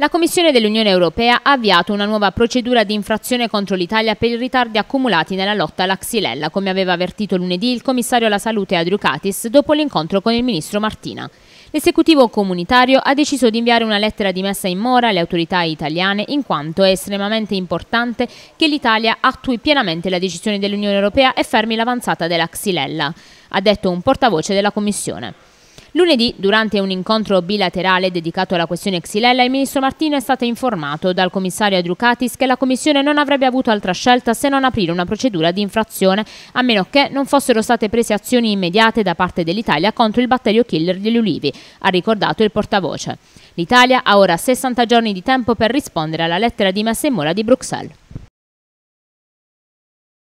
La Commissione dell'Unione Europea ha avviato una nuova procedura di infrazione contro l'Italia per i ritardi accumulati nella lotta alla xylella, come aveva avvertito lunedì il commissario alla salute Adriucatis dopo l'incontro con il ministro Martina. L'esecutivo comunitario ha deciso di inviare una lettera di messa in mora alle autorità italiane in quanto è estremamente importante che l'Italia attui pienamente la decisione dell'Unione Europea e fermi l'avanzata della xylella, ha detto un portavoce della Commissione. Lunedì, durante un incontro bilaterale dedicato alla questione Xylella, il ministro Martino è stato informato dal commissario Adrucatis che la Commissione non avrebbe avuto altra scelta se non aprire una procedura di infrazione, a meno che non fossero state prese azioni immediate da parte dell'Italia contro il batterio killer degli ulivi, ha ricordato il portavoce. L'Italia ha ora 60 giorni di tempo per rispondere alla lettera di messa in mora di Bruxelles.